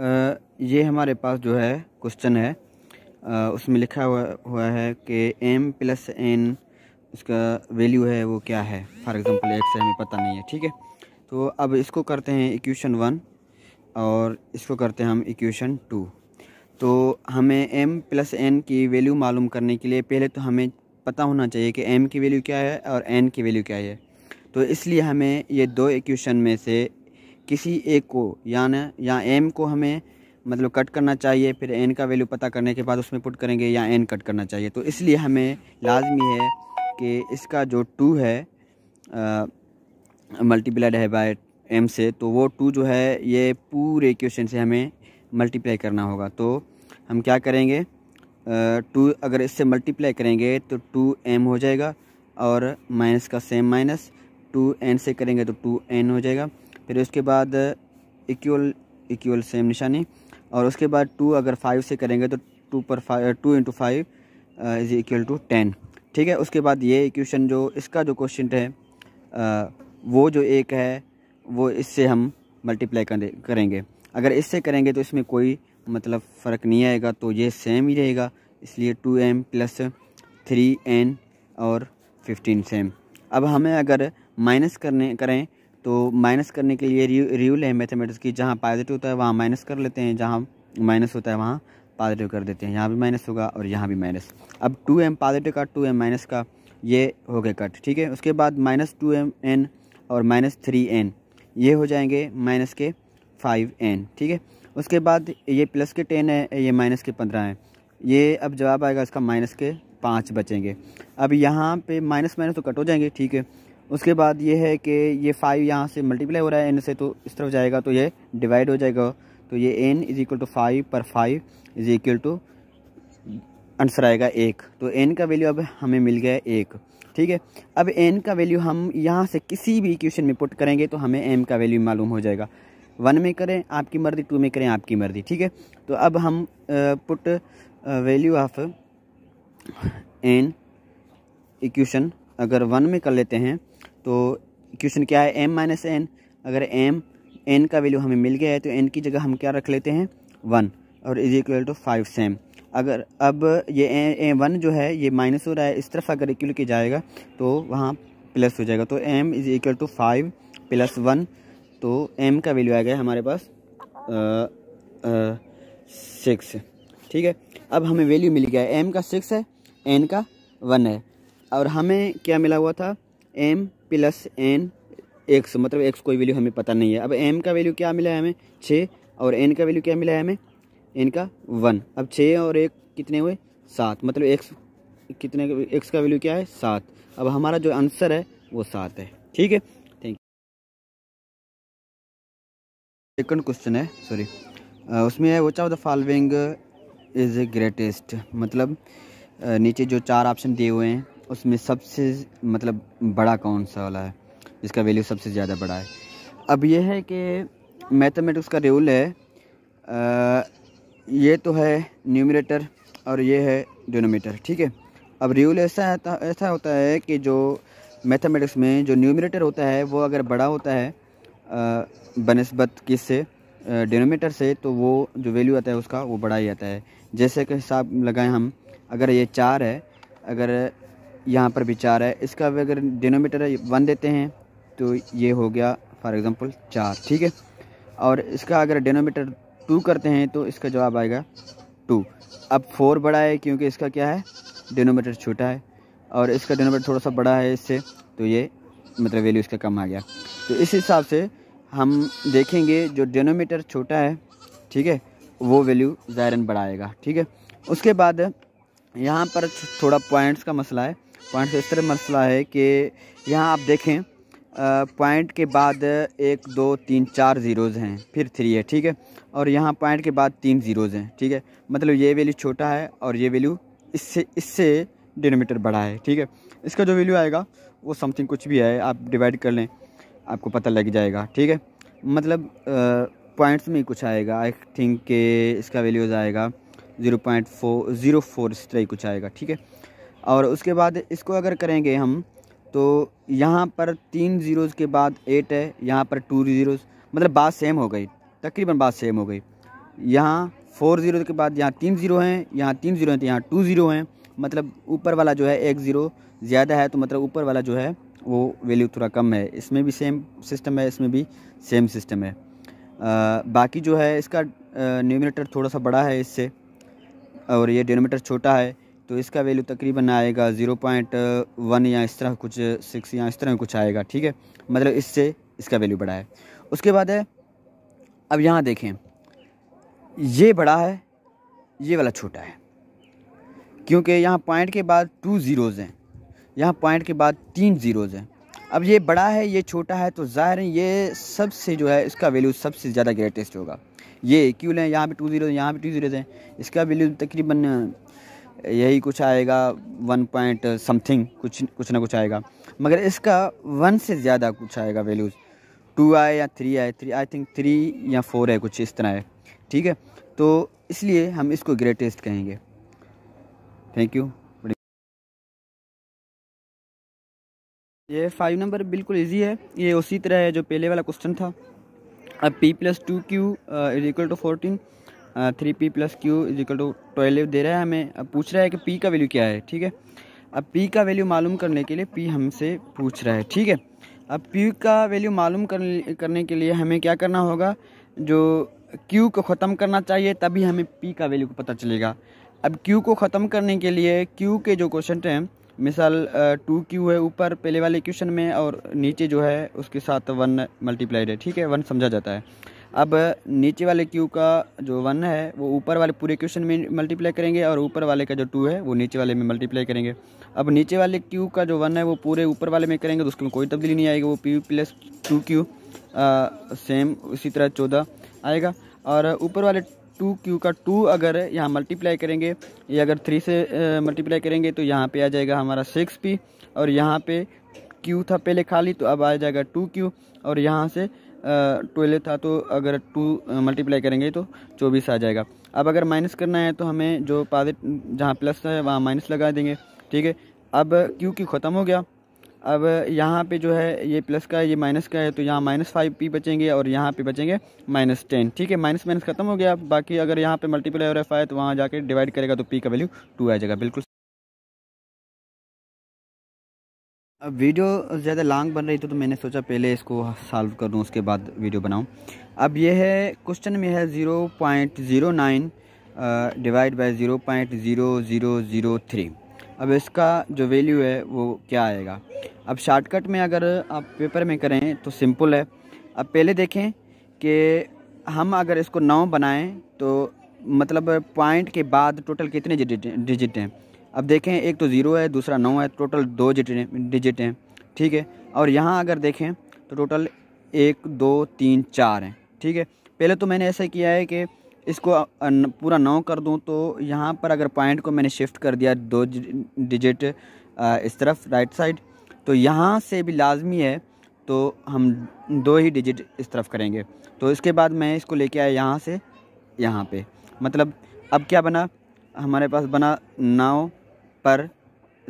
ये हमारे पास जो है क्वेश्चन है उसमें लिखा हुआ हुआ है कि एम प्लस एन उसका वैल्यू है वो क्या है फॉर एग्ज़ाम्पल एक्स है हमें पता नहीं है ठीक है तो अब इसको करते हैं इक्वेशन वन और इसको करते हैं हम इक्वेशन टू तो हमें एम प्लस एन की वैल्यू मालूम करने के लिए पहले तो हमें पता होना चाहिए कि एम की वैल्यू क्या है और एन की वैल्यू क्या है तो इसलिए हमें ये दो इक्वेशन में से किसी एक को न या एम को हमें मतलब कट करना चाहिए फिर एन का वैल्यू पता करने के बाद उसमें पुट करेंगे या एन कट करना चाहिए तो इसलिए हमें लाजमी है कि इसका जो टू है मल्टीप्लाइड है बाय एम से तो वो टू जो है ये पूरे क्वेश्चन से हमें मल्टीप्लाई करना होगा तो हम क्या करेंगे टू अगर इससे मल्टीप्लाई करेंगे तो टू एम हो जाएगा और माइनस का सेम माइनस टू एन से करेंगे तो टू एन हो जाएगा फिर उसके बाद इक्वल इक्वल सेम निशानी और उसके बाद टू अगर फाइव से करेंगे तो टू पर five two into five is equal to ten ठीक है उसके बाद ये इक्वेशन जो इसका जो क्वेश्चन है आ, uh, वो जो एक है वो इससे हम मल्टीप्लाई करेंगे अगर इससे करेंगे तो इसमें कोई मतलब फ़र्क नहीं आएगा तो ये सेम ही रहेगा इसलिए two M plus three N और फिफ्टीन सेम अब हमें अगर माइनस करने करें तो माइनस करने के लिए रील है मैथमेटिक्स की जहाँ पॉजिटिव होता है वहाँ माइनस कर लेते हैं जहाँ माइनस होता है वहाँ पॉजिटिव कर देते हैं यहाँ भी माइनस होगा और यहाँ भी माइनस अब टू एम पॉजिटिव का टू एम माइनस का ये हो गया कट ठीक है उसके बाद माइनस टू एम एन और माइनस थ्री एन ये हो जाएंगे माइनस के फाइव एन ठीक है उसके बाद ये प्लस के टेन है ये माइनस के पंद्रह हैं ये अब जवाब आएगा इसका माइनस के पाँच बचेंगे अब यहाँ पे माइनस माइनस तो कट हो जाएंगे ठीक है उसके बाद ये है कि ये फाइव यहाँ से मल्टीप्लाई हो रहा है एन से तो इस तरफ जाएगा तो ये डिवाइड हो जाएगा तो ये N is equal to five पर five is equal to answer आएगा एक तो एन का वैल्यू अब हमें मिल गया एक ठीक है अब एन का वैल्यू हम यहाँ से किसी भी इक्वेशन में पुट करेंगे तो हमें एम का वैल्यू मालूम हो जाएगा वन में करें आपकी मर्ज़ी टू में करें आपकी मर्ज़ी ठीक है तो अब हम put value of N equation अगर वन में कर लेते हैं तो क्वेश्चन क्या है एम माइनस एन अगर एम एन का वैल्यू हमें मिल गया है तो एन की जगह हम क्या रख लेते हैं वन और is equal to five same अगर अब ये ए वन जो है ये माइनस हो रहा है इस तरफ अगर इक्वल किया जाएगा तो वहाँ प्लस हो जाएगा तो M is equal to five plus one तो एम का वैल्यू आ गया हमारे पास सिक्स ठीक है अब हमें वैल्यू मिल गया है एम का सिक्स है एन का वन है और हमें क्या मिला हुआ था एम प्लस एन एक्स मतलब एक्स कोई वैल्यू हमें पता नहीं है अब एम का वैल्यू क्या मिला है हमें छः और एन का वैल्यू क्या मिला है हमें एन का वन अब छः और एक कितने हुए सात मतलब एक्स कितने एक्स का वैल्यू क्या है सात अब हमारा जो आंसर है वो सात है ठीक है थैंक यू सेकंड क्वेश्चन है सॉरी उसमें है वो of the following is greatest मतलब नीचे जो चार ऑप्शन दिए हुए हैं उसमें सबसे मतलब बड़ा कौन सा वाला है जिसका वैल्यू सबसे ज़्यादा बड़ा है अब यह है कि मैथमेटिक्स का रूल है आ, ये तो है न्यूमिनेटर और ये है डिनोमीटर ठीक है अब रूल ऐसा ऐसा होता है कि जो मैथमेटिक्स में जो न्यूमिनेटर होता है वो अगर बड़ा होता है बनस्बत किस से डिनोमीटर से तो वो जो वैल्यू आता है उसका वो बड़ा ही आता है जैसे कि हिसाब लगाएं हम अगर ये चार है अगर यहाँ पर भी चार है इसका अगर डिनोमीटर वन देते हैं तो ये हो गया फॉर एग्ज़ाम्पल चार ठीक है और इसका अगर डिनोमीटर टू करते हैं तो इसका जवाब आएगा टू अब फोर बड़ा है क्योंकि इसका क्या है डिनोमीटर छोटा है और इसका डिनोमीटर थोड़ा सा बड़ा है इससे तो ये मतलब वैल्यू इसका कम आ गया तो इस हिसाब से हम देखेंगे जो डिनोमीटर छोटा है ठीक है वो वैल्यू ज़ायरन बढ़ाएगा ठीक है उसके बाद यहाँ पर थोड़ा पॉइंट्स का मसला है पॉइंट इस तरह मसला है कि यहाँ आप देखें पॉइंट के बाद एक दो तीन चार ज़ीरोज़ हैं फिर थ्री है ठीक है और यहाँ पॉइंट के बाद तीन ज़ीरोज़ हैं ठीक है मतलब ये वैल्यू छोटा है और ये वैल्यू इससे इससे डिनोमीटर बड़ा है ठीक है इसका जो वैल्यू आएगा वो समथिंग कुछ भी है आप डिवाइड कर लें आपको पता लग जाएगा ठीक है मतलब पॉइंट्स में कुछ आएगा आई थिंक के इसका वैल्यूज़ आएगा zero point four zero four इस तरह कुछ आएगा ठीक है और उसके बाद इसको अगर करेंगे हम तो यहाँ पर तीन ज़ीरोज़ के बाद एट है यहाँ पर टू ज़ीरोज़ मतलब बात सेम हो गई तकरीबन बात सेम हो गई यहाँ फोर ज़ीरो के बाद यहाँ तीन ज़ीरो हैं यहाँ तीन ज़ीरो हैं तो यहाँ टू ज़ीरो हैं मतलब ऊपर वाला जो है एक ज़ीरो ज़्यादा है तो मतलब ऊपर वाला जो है वो वैल्यू थोड़ा कम है इसमें भी सेम सिस्टम है इसमें भी सेम सिस्टम है आ, बाकी जो है इसका न्यूमिनेटर थोड़ा सा बड़ा है इससे और ये डिनोमीटर छोटा है तो इसका वैल्यू तकरीबन आएगा ज़ीरो पॉइंट वन या इस तरह कुछ सिक्स uh, या इस तरह कुछ आएगा ठीक है मतलब इससे इसका वैल्यू बढ़ा है उसके बाद है अब यहाँ देखें ये बड़ा है ये वाला छोटा है क्योंकि यहाँ पॉइंट के बाद टू ज़ीरोज़ हैं यहाँ पॉइंट के बाद तीन ज़ीरोज़ हैं अब ये बड़ा है ये छोटा है तो ज़ाहिर ये सबसे जो है इसका वैल्यू सबसे ज़्यादा ग्रेटेस्ट होगा ये क्यों लें यहाँ पे टू ज़ीरो यहाँ पे टू ज़ीरोज़ हैं इसका वैल्यू तकरीबन यही कुछ आएगा वन पॉइंट समथिंग कुछ कुछ ना कुछ आएगा मगर इसका वन से ज़्यादा कुछ आएगा वैल्यूज़ टू आए या थ्री आए थ्री आई थिंक थ्री या फोर है कुछ इस तरह है ठीक है तो इसलिए हम इसको ग्रेटेस्ट कहेंगे थैंक यू ये फाइव नंबर बिल्कुल इजी है ये उसी तरह है जो पहले वाला क्वेश्चन था अब P plus two Q is equal to fourteen three P plus Q is equal to twelve दे रहा है हमें अब पूछ रहा है कि पी का वैल्यू क्या है ठीक है अब पी का वैल्यू मालूम करने के लिए पी हमसे पूछ रहा है ठीक है अब पी का वैल्यू मालूम करने के लिए हमें क्या करना होगा जो क्यू को ख़त्म करना चाहिए तभी हमें पी का वैल्यू पता चलेगा अब क्यू को ख़त्म करने के लिए क्यू के जो क्वेश्चन हैं मिसाल टू क्यू है ऊपर पहले वाले क्वेश्चन में और नीचे जो है उसके साथ वन मल्टीप्लाइड है ठीक है वन समझा जाता है अब नीचे वाले क्यू का जो वन है वो ऊपर वाले पूरे क्वेश्चन में मल्टीप्लाई करेंगे और ऊपर वाले का जो टू है वो नीचे वाले में मल्टीप्लाई करेंगे अब नीचे वाले क्यू का जो वन है वो पूरे ऊपर वाले में करेंगे तो उसमें कोई तब्दीली नहीं आएगी वो P plus two Q same उसी तरह चौदह आएगा और ऊपर वाले टू क्यू का टू अगर यहाँ मल्टीप्लाई करेंगे या अगर थ्री से मल्टीप्लाई करेंगे तो यहाँ पर आ जाएगा हमारा सिक्स पी और यहाँ पर क्यू था पहले खाली तो अब आ जाएगा टू क्यू और यहाँ से ट्वेल्व था तो अगर टू मल्टीप्लाई करेंगे तो चौबीस आ जाएगा अब अगर माइनस करना है तो हमें जो पॉजिट जहाँ प्लस है वहाँ माइनस लगा देंगे ठीक है अब क्यू क्यू ख़त्म हो गया अब यहाँ पे जो है ये प्लस का है ये माइनस का है तो यहाँ माइनस फाइव पी बचेंगे और यहाँ पे बचेंगे माइनस टेन ठीक है माइनस माइनस खत्म हो गया बाकी अगर यहाँ पे मल्टीप्लाई और एफ आए तो वहाँ जाके डिवाइड करेगा तो पी का वैल्यू टू आ जाएगा बिल्कुल अब वीडियो ज़्यादा लॉन्ग बन रही थी तो मैंने सोचा पहले इसको सॉल्व कर दूँ उसके बाद वीडियो बनाऊँ अब यह है क्वेश्चन में है zero point zero nine divide by zero point zero zero zero three अब इसका जो वैल्यू है वो क्या आएगा अब शॉर्टकट में अगर आप पेपर में करें तो सिंपल है अब पहले देखें कि हम अगर इसको नौ बनाएं तो मतलब पॉइंट के बाद टोटल कितने डिजिट हैं अब देखें एक तो ज़ीरो है दूसरा नौ है टोटल दो डिजिट हैं ठीक है और यहाँ अगर देखें तो टोटल एक दो तीन चार हैं ठीक है पहले तो मैंने ऐसा किया है कि इसको पूरा नौ कर दूं तो यहाँ पर अगर पॉइंट को मैंने शिफ्ट कर दिया दो डिजिट इस तरफ राइट साइड तो यहाँ से भी लाजमी है तो हम दो ही डिजिट इस तरफ करेंगे तो इसके बाद मैं इसको लेके आया यहाँ से यहाँ पे मतलब अब क्या बना हमारे पास बना नाव पर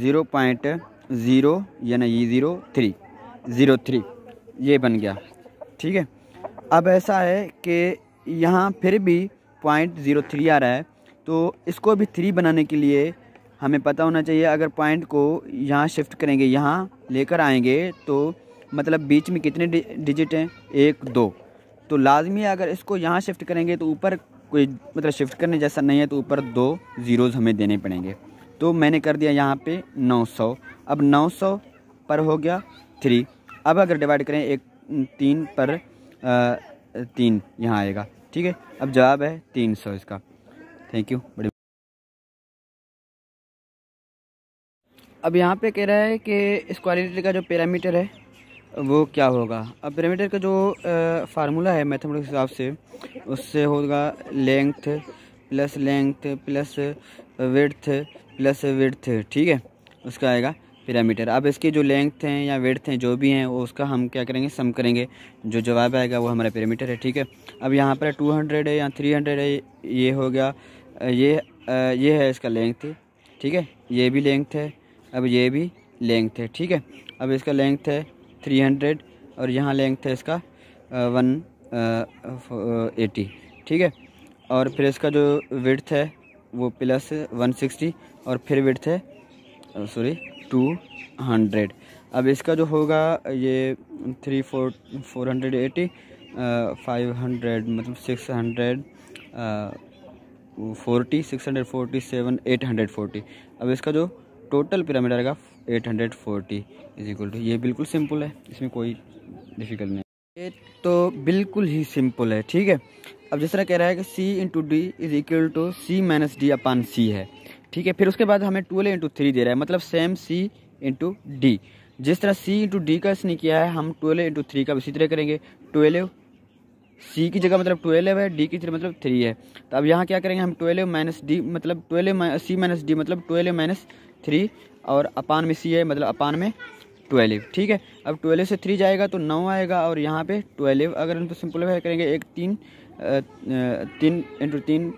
ज़ीरो पॉइंट ज़ीरो यानी ये ज़ीरो थ्री ज़ीरो थ्री ये बन गया ठीक है अब ऐसा है कि यहाँ फिर भी पॉइंट ज़ीरो थ्री आ रहा है तो इसको भी थ्री बनाने के लिए हमें पता होना चाहिए अगर पॉइंट को यहाँ शिफ्ट करेंगे यहाँ लेकर आएंगे तो मतलब बीच में कितने डिजिट हैं एक दो तो लाजमी अगर इसको यहाँ शिफ्ट करेंगे तो ऊपर कोई मतलब शिफ्ट करने जैसा नहीं है तो ऊपर दो ज़ीरोज़ हमें देने पड़ेंगे तो मैंने कर दिया यहाँ पे 900 अब 900 पर हो गया थ्री अब अगर डिवाइड करें एक तीन पर आ, तीन यहाँ आएगा ठीक है अब जवाब है तीन सौ इसका थैंक यू बड़ी अब यहाँ पे कह रहा है कि स्क्वायर का जो पैरामीटर है वो क्या होगा अब पैरामीटर का जो फार्मूला है मैथमेटिक्स हिसाब से उससे होगा length plus length plus width plus width ठीक है उसका आएगा पैरामीटर अब इसकी जो लेंथ हैं या वेड्थ हैं जो भी हैं वो उसका हम क्या करेंगे सम करेंगे जो जवाब आएगा वो हमारा पैरामीटर है ठीक है अब यहाँ पर टू हंड्रेड है या थ्री हंड्रेड है ये हो गया ये ये है इसका लेंथ ठीक है ये भी लेंथ है अब ये भी लेंथ है ठीक है अब इसका लेंथ है थ्री हंड्रेड और यहाँ लेंथ है इसका वन एटी ठीक है और फिर इसका जो विड्थ है वो प्लस वन सिक्सटी और फिर विड्थ है सॉरी टू हंड्रेड अब इसका जो होगा ये three four four hundred eighty five hundred मतलब six hundred forty six hundred forty seven eight hundred forty अब इसका जो टोटल पिरामिड आएगा eight hundred forty is equal to ये बिल्कुल सिंपल है इसमें कोई डिफिकल्ट नहीं ये तो बिल्कुल ही सिंपल है ठीक है अब जिस तरह कह रहा है कि C into D is equal to C minus D upon C है ठीक है फिर उसके बाद हमें ट्वेल्व इंटू थ्री दे रहा है मतलब सेम सी इंटू डी जिस तरह सी इंटू डी का इसने किया है हम ट्वेल्व इंटू थ्री का इसी तरह करेंगे ट्वेल्व सी की जगह मतलब ट्वेल्व है डी की जगह मतलब थ्री है तो अब यहाँ क्या करेंगे हम ट्वेल्व माइनस डी मतलब ट्वेल्व सी माइनस डी मतलब ट्वेल्व माइनस थ्री और अपान में सी है मतलब अपान में ट्वेल्व ठीक है अब ट्वेल्व से थ्री जाएगा तो नौ आएगा और यहाँ पे ट्वेल्व अगर इनको तो सिंपलीफाई करेंगे एक तीन तीन इंटू तीन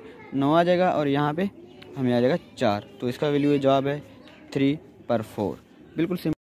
नौ आ जाएगा और यहाँ पे हमें आ जाएगा चार तो इसका वैल्यू जवाब है थ्री पर फोर बिल्कुल सिंपल